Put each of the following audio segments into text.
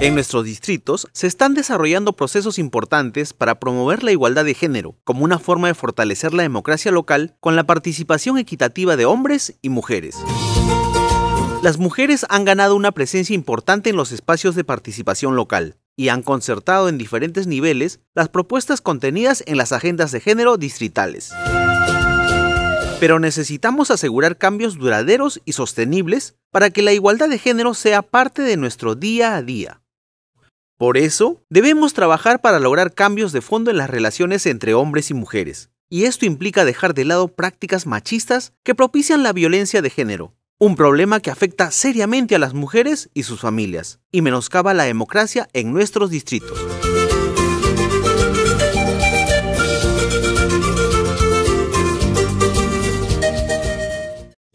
En nuestros distritos se están desarrollando procesos importantes para promover la igualdad de género como una forma de fortalecer la democracia local con la participación equitativa de hombres y mujeres. Las mujeres han ganado una presencia importante en los espacios de participación local y han concertado en diferentes niveles las propuestas contenidas en las agendas de género distritales. Pero necesitamos asegurar cambios duraderos y sostenibles para que la igualdad de género sea parte de nuestro día a día. Por eso, debemos trabajar para lograr cambios de fondo en las relaciones entre hombres y mujeres, y esto implica dejar de lado prácticas machistas que propician la violencia de género, un problema que afecta seriamente a las mujeres y sus familias, y menoscaba la democracia en nuestros distritos.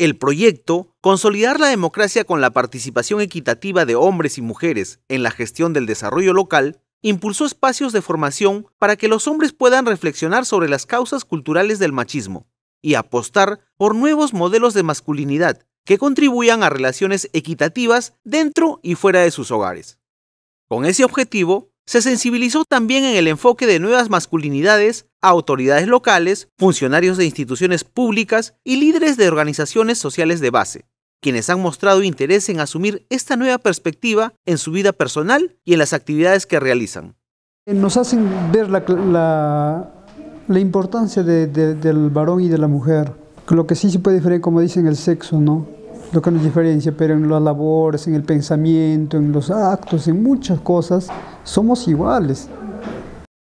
el proyecto Consolidar la democracia con la participación equitativa de hombres y mujeres en la gestión del desarrollo local impulsó espacios de formación para que los hombres puedan reflexionar sobre las causas culturales del machismo y apostar por nuevos modelos de masculinidad que contribuyan a relaciones equitativas dentro y fuera de sus hogares. Con ese objetivo, se sensibilizó también en el enfoque de nuevas masculinidades a autoridades locales, funcionarios de instituciones públicas y líderes de organizaciones sociales de base, quienes han mostrado interés en asumir esta nueva perspectiva en su vida personal y en las actividades que realizan. Nos hacen ver la, importancia del varón y de la mujer, lo que sí se puede diferenciar, como dicen, el sexo, ¿no? lo que nos diferencia, pero en las labores, en el pensamiento, en los actos, en muchas cosas, somos iguales.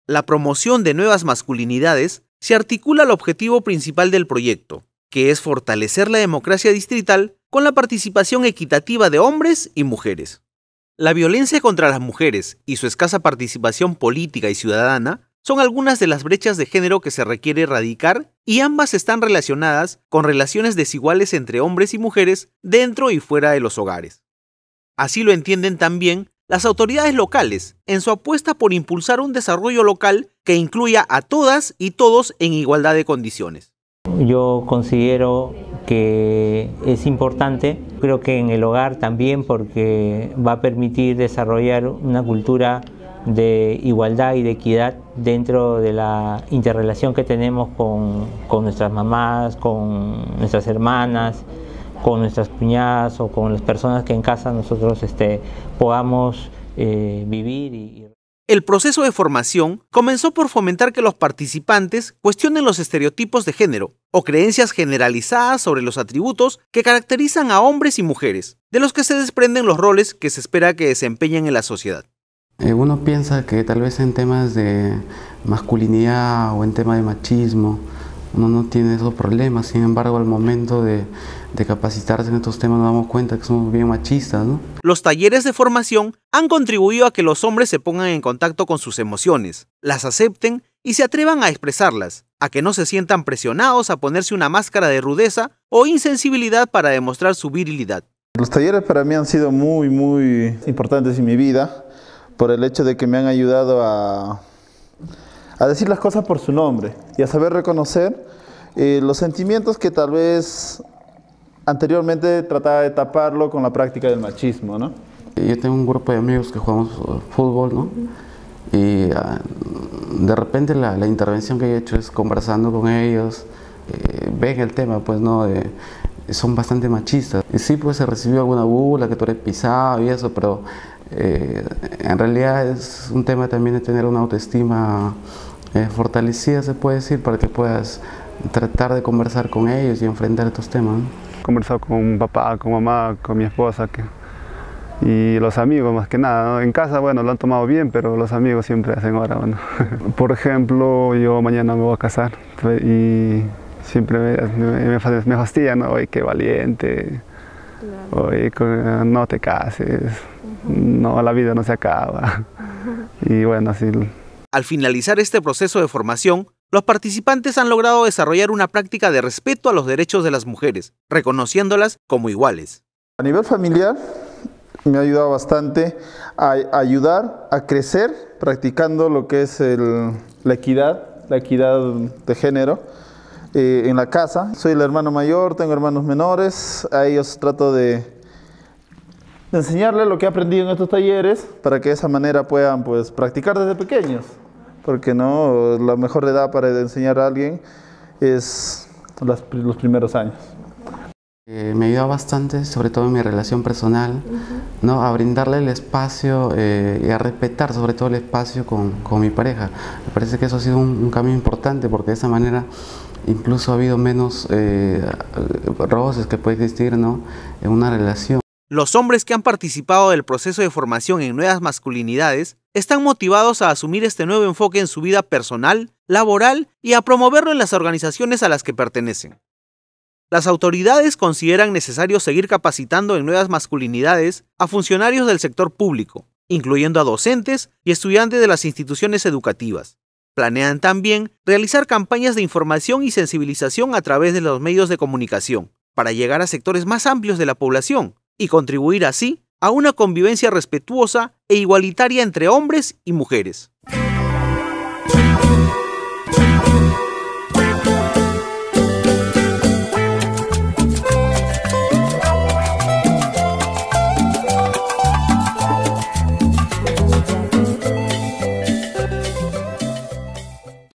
La promoción de nuevas masculinidades se articula al objetivo principal del proyecto, que es fortalecer la democracia distrital con la participación equitativa de hombres y mujeres. La violencia contra las mujeres y su escasa participación política y ciudadana son algunas de las brechas de género que se requiere erradicar y ambas están relacionadas con relaciones desiguales entre hombres y mujeres dentro y fuera de los hogares. Así lo entienden también las autoridades locales en su apuesta por impulsar un desarrollo local que incluya a todas y todos en igualdad de condiciones. Yo considero que es importante, creo que en el hogar también porque va a permitir desarrollar una cultura de igualdad y de equidad dentro de la interrelación que tenemos con, con nuestras mamás, con nuestras hermanas, con nuestras cuñadas o con las personas que en casa nosotros este, podamos eh, vivir. El proceso de formación comenzó por fomentar que los participantes cuestionen los estereotipos de género o creencias generalizadas sobre los atributos que caracterizan a hombres y mujeres, de los que se desprenden los roles que se espera que desempeñen en la sociedad. Eh, uno piensa que tal vez en temas de masculinidad o en temas de machismo, uno no tiene esos problemas, sin embargo al momento de, de, capacitarse en estos temas nos damos cuenta que somos bien machistas. Los talleres de formación han contribuido a que los hombres se pongan en contacto con sus emociones, las acepten y se atrevan a expresarlas, a que no se sientan presionados a ponerse una máscara de rudeza o insensibilidad para demostrar su virilidad. Los talleres para mí han sido muy, muy importantes en mi vida por el hecho de que me han ayudado a, a decir las cosas por su nombre y a saber reconocer eh, los sentimientos que tal vez anteriormente trataba de taparlo con la práctica del machismo, ¿no? Eh, yo tengo un grupo de amigos que jugamos eh, fútbol, ¿no? Y ah, de repente la, la, intervención que he hecho es conversando con ellos, eh, ven el tema, pues, ¿no? son bastante machistas. Y sí, pues se recibió alguna bula, que tú eres pisado y eso, pero eh, en realidad es un tema también de tener una autoestima eh, fortalecida, se puede decir, para que puedas tratar de conversar con ellos y enfrentar estos temas. He conversado con papá, con mamá, con mi esposa que, y los amigos más que nada. En casa, bueno, lo han tomado bien, pero los amigos siempre hacen ahora, Bueno. Por ejemplo, yo mañana me voy a casar y siempre me, me, me fastidia, ¿no? Ay, qué valiente oye, eh, no te cases, no, la vida no se acaba. y bueno, Al finalizar este proceso de formación, los participantes han logrado desarrollar una práctica de respeto a los derechos de las mujeres, reconociéndolas como iguales. A nivel familiar, me ha ayudado bastante a ayudar a crecer practicando lo que es la equidad, la equidad de género eh, en la casa. Soy el hermano mayor, tengo hermanos menores, a ellos trato de, de enseñarles lo que he aprendido en estos talleres para que de esa manera puedan pues, practicar desde pequeños, porque no la mejor edad para enseñar a alguien es los primeros años. Eh, me ayuda bastante, sobre todo en mi relación personal, ¿no? a brindarle el espacio eh, y a respetar sobre todo el espacio con, con, mi pareja. Me parece que eso ha sido un, un, cambio importante porque de esa manera incluso ha habido menos eh, roces que puede existir en una relación. Los hombres que han participado del proceso de formación en nuevas masculinidades están motivados a asumir este nuevo enfoque en su vida personal, laboral y a promoverlo en las organizaciones a las que pertenecen. Las autoridades consideran necesario seguir capacitando en nuevas masculinidades a funcionarios del sector público, incluyendo a docentes y estudiantes de las instituciones educativas, Planean también realizar campañas de información y sensibilización a través de los medios de comunicación, para llegar a sectores más amplios de la población y contribuir así a una convivencia respetuosa e igualitaria entre hombres y mujeres.